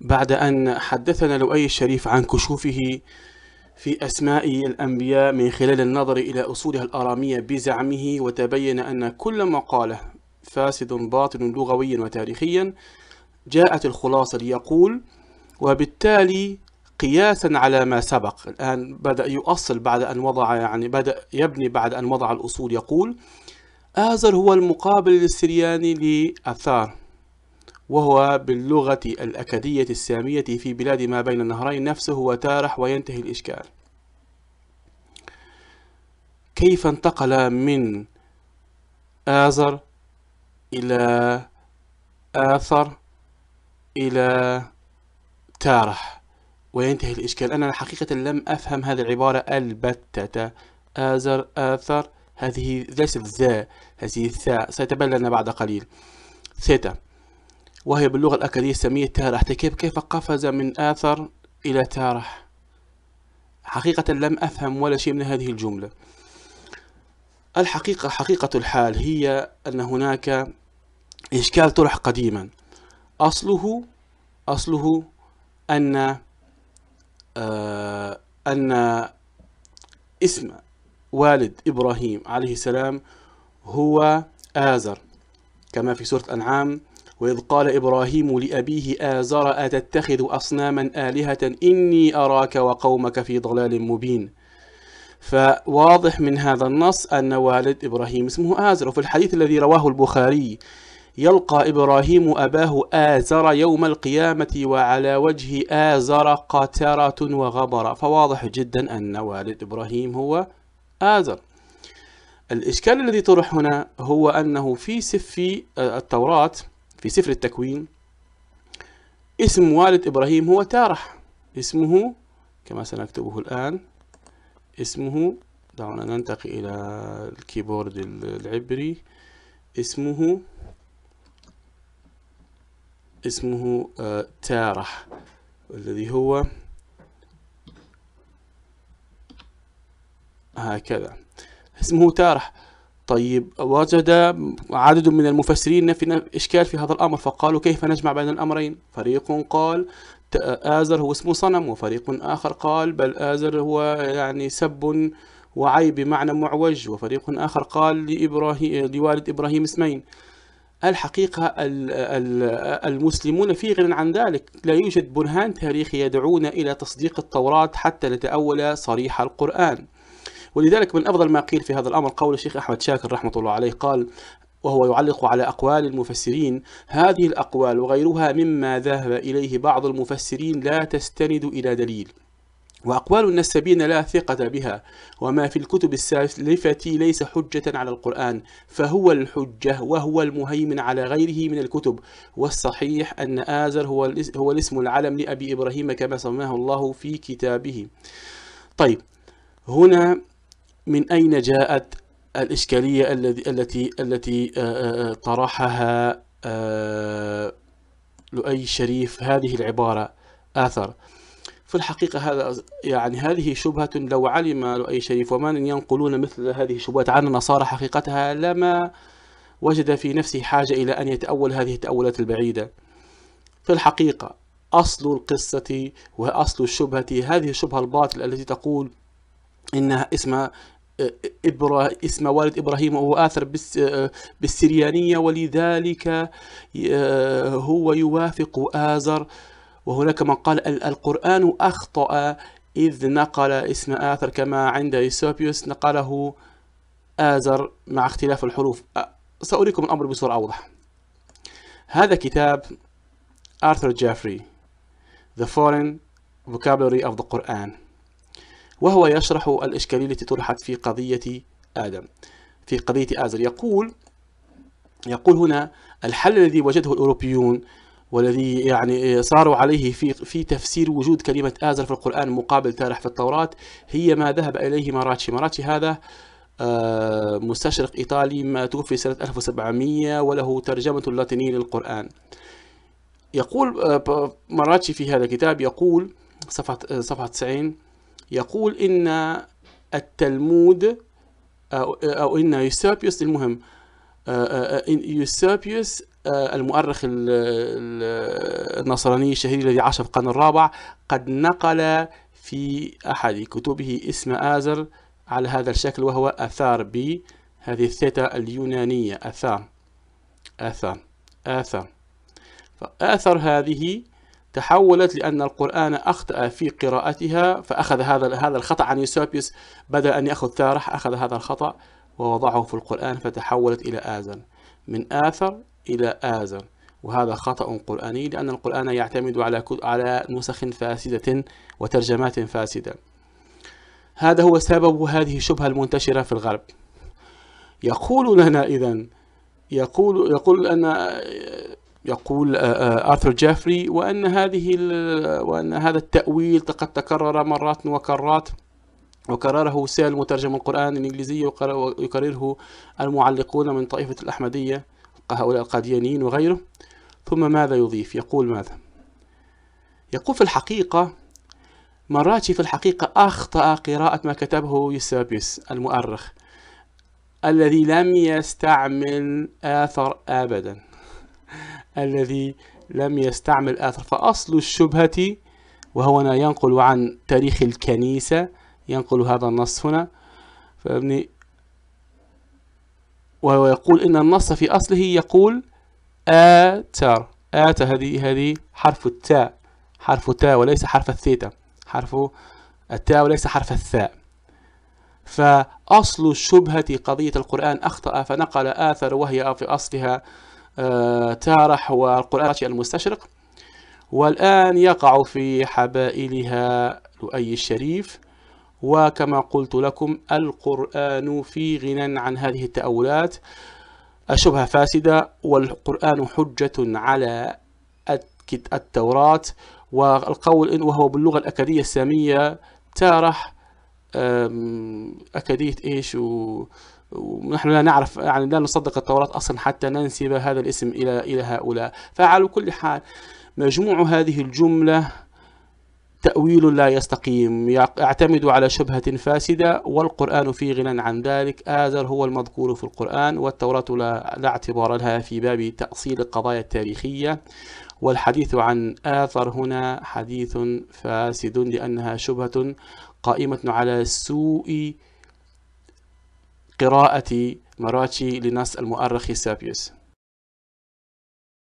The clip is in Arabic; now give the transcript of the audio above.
بعد أن حدثنا لؤي الشريف عن كشوفه في أسماء الأنبياء من خلال النظر إلى أصولها الآرامية بزعمه وتبين أن كل ما قاله فاسد باطل لغويا وتاريخيا جاءت الخلاصة ليقول وبالتالي قياسا على ما سبق الآن بدأ يؤصل بعد أن وضع يعني بدأ يبني بعد أن وضع الأصول يقول آزر هو المقابل السرياني لأثار وهو باللغة الأكدية السامية في بلاد ما بين النهرين نفسه وتارح وينتهي الإشكال كيف انتقل من آزر إلى آثر إلى تارح وينتهي الإشكال أنا حقيقة لم أفهم هذه العبارة البتة آزر آثر هذه ليست ذا هذه الثاء سيتبين لنا بعد قليل ثيتا وهي باللغة الأكادية سمية تارح كيف كيف قفز من آثر إلى تارح حقيقة لم أفهم ولا شيء من هذه الجملة الحقيقة حقيقة الحال هي أن هناك إشكال طرح قديما أصله أصله أن آه أن اسم والد إبراهيم عليه السلام هو آزر كما في سورة أنعام وإذ قال إبراهيم لأبيه آزر أتتخذ أصناما آلهة إني أراك وقومك في ضلال مبين فواضح من هذا النص أن والد إبراهيم اسمه آزر وفي الحديث الذي رواه البخاري يلقى إبراهيم أباه آزر يوم القيامة وعلى وجه آزر قترة وغبرة فواضح جدا أن والد إبراهيم هو آزر الإشكال الذي طرح هنا هو أنه في سفي التوراة في سفر التكوين اسم والد إبراهيم هو تارح اسمه كما سنكتبه الآن اسمه دعونا ننتقل إلى الكيبورد العبري اسمه اسمه آه، تارح الذي هو هكذا اسمه تارح طيب وجد عدد من المفسرين في إشكال في هذا الأمر فقالوا كيف نجمع بين الأمرين فريق قال آزر هو اسم صنم وفريق آخر قال بل آزر هو يعني سب وعيب بمعنى معوج وفريق آخر قال لإبراهيم لوالد إبراهيم اسمين الحقيقة المسلمون في غنى عن ذلك لا يوجد برهان تاريخي يدعونا إلى تصديق التوراة حتى نتأول صريح القرآن ولذلك من أفضل ما قيل في هذا الأمر قول الشيخ أحمد شاكر رحمة الله عليه قال وهو يعلق على أقوال المفسرين هذه الأقوال وغيرها مما ذهب إليه بعض المفسرين لا تستند إلى دليل وأقوال النسبين لا ثقة بها وما في الكتب السالفة ليس حجة على القرآن فهو الحجة وهو المهيمن على غيره من الكتب والصحيح أن آزر هو, هو الاسم العلم لأبي إبراهيم كما سماه الله في كتابه طيب هنا من أين جاءت الإشكالية الذي التي التي آه، آه، آه، طرحها لؤي شريف هذه العبارة آثر في الحقيقة هذا يعني هذه شبهة لو علم لؤي شريف ومن ينقلون مثل هذه الشبهات عن النصارى حقيقتها لما وجد في نفسه حاجة إلى أن يتأول هذه التأولات البعيدة في الحقيقة أصل القصة وأصل الشبهة هذه الشبهة الباطلة التي تقول إن اسم إبرا اسم والد إبراهيم وهو آثر بالسريانية ولذلك آه، هو يوافق آزر وهناك من قال القرآن أخطأ إذ نقل اسم آثر كما عند إيسوبيوس نقله آزر مع اختلاف الحروف سأريكم الأمر بصورة أوضح هذا كتاب آرثر جافري The Foreign Vocabulary of the Quran وهو يشرح الإشكالية التي طرحت في قضية آدم في قضية آزر يقول يقول هنا الحل الذي وجده الأوروبيون والذي يعني صاروا عليه في في تفسير وجود كلمة آزر في القرآن مقابل تارح في التوراة هي ما ذهب إليه ماراتشي ماراتشي هذا آه، مستشرق إيطالي ما توفي سنة 1700 وله ترجمة لاتينية للقرآن يقول آه، ماراتشي في هذا الكتاب يقول صفحة آه، صفحة 90 يقول إن التلمود أو, إن يوسابيوس المهم آه، آه، يوسابيوس آه، المؤرخ النصراني الشهير الذي عاش في القرن الرابع قد نقل في أحد كتبه اسم آزر على هذا الشكل وهو أثار بي هذه الثيتا اليونانية أثار آثار آثار فآثر هذه تحولت لأن القرآن أخطأ في قراءتها فأخذ هذا هذا الخطأ عن يوسابيوس بدل أن يأخذ ثارح أخذ هذا الخطأ ووضعه في القرآن فتحولت إلى آذن من آثر إلى آذن وهذا خطأ قرآني لأن القرآن يعتمد على على نسخ فاسدة وترجمات فاسدة. هذا هو سبب هذه الشبهة المنتشرة في الغرب. يقول لنا إذا يقول يقول أن يقول آه، آه، آرثر جافري وأن هذه وأن هذا التأويل قد تكرر مرات وكرات وكرره سالم مترجم القرآن الإنجليزي ويكرره المعلقون من طائفة الأحمدية هؤلاء القاديانيين وغيره ثم ماذا يضيف يقول ماذا يقول في الحقيقة مراتشي في الحقيقة أخطأ قراءة ما كتبه يوسابيوس المؤرخ الذي لم يستعمل آثر أبدا الذي لم يستعمل آثر فأصل الشبهة وهو هنا ينقل عن تاريخ الكنيسة ينقل هذا النص هنا فابني وهو يقول إن النص في أصله يقول آتر آت هذه هذه حرف التاء حرف تاء وليس حرف الثيتا حرف التاء وليس حرف الثاء فأصل الشبهة قضية القرآن أخطأ فنقل آثر وهي في أصلها آه، تارح والقرآن المستشرق والآن يقع في حبائلها لؤي الشريف وكما قلت لكم القرآن في غنى عن هذه التأولات الشبهة فاسدة والقرآن حجة على التوراة والقول إن وهو باللغة الأكادية السامية تارح أكادية إيش و ونحن لا نعرف يعني لا نصدق التوراة أصلا حتى ننسب هذا الاسم إلى إلى هؤلاء فعلى كل حال مجموع هذه الجملة تأويل لا يستقيم يعتمد على شبهة فاسدة والقرآن في غنى عن ذلك آزر هو المذكور في القرآن والتوراة لا, لا اعتبار لها في باب تأصيل القضايا التاريخية والحديث عن آثر هنا حديث فاسد لأنها شبهة قائمة على سوء قراءة مراتشي لنص المؤرخ سابيوس